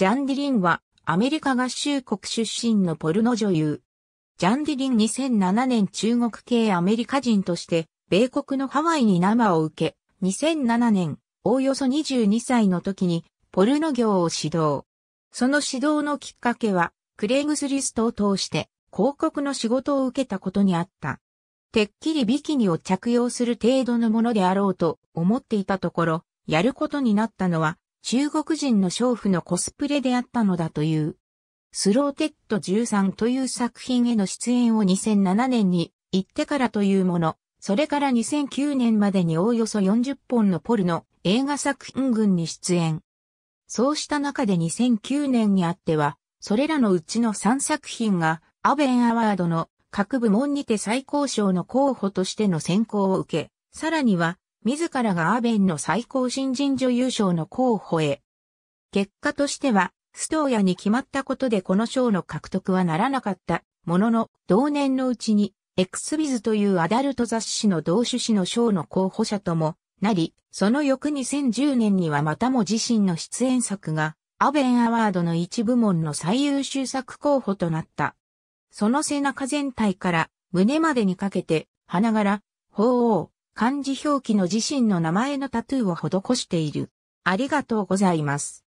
ジャンディリンはアメリカ合衆国出身のポルノ女優。ジャンディリン2007年中国系アメリカ人として米国のハワイに生を受け、2007年、おおよそ22歳の時にポルノ業を指導。その指導のきっかけは、クレイグスリストを通して広告の仕事を受けたことにあった。てっきりビキニを着用する程度のものであろうと思っていたところ、やることになったのは中国人の娼婦のコスプレであったのだという。スローテッド13という作品への出演を2007年に行ってからというもの、それから2009年までにおおよそ40本のポルノ映画作品群に出演。そうした中で2009年にあっては、それらのうちの3作品がアベンアワードの各部門にて最高賞の候補としての選考を受け、さらには自らがアーベンの最高新人女優賞の候補へ。結果としては、ストーヤに決まったことでこの賞の獲得はならなかったものの、同年のうちに、エクスビズというアダルト雑誌の同種誌の賞の候補者ともなり、その翌2010年にはまたも自身の出演作が、アベンアワードの一部門の最優秀作候補となった。その背中全体から胸までにかけて、花柄、鳳凰、漢字表記の自身の名前のタトゥーを施している。ありがとうございます。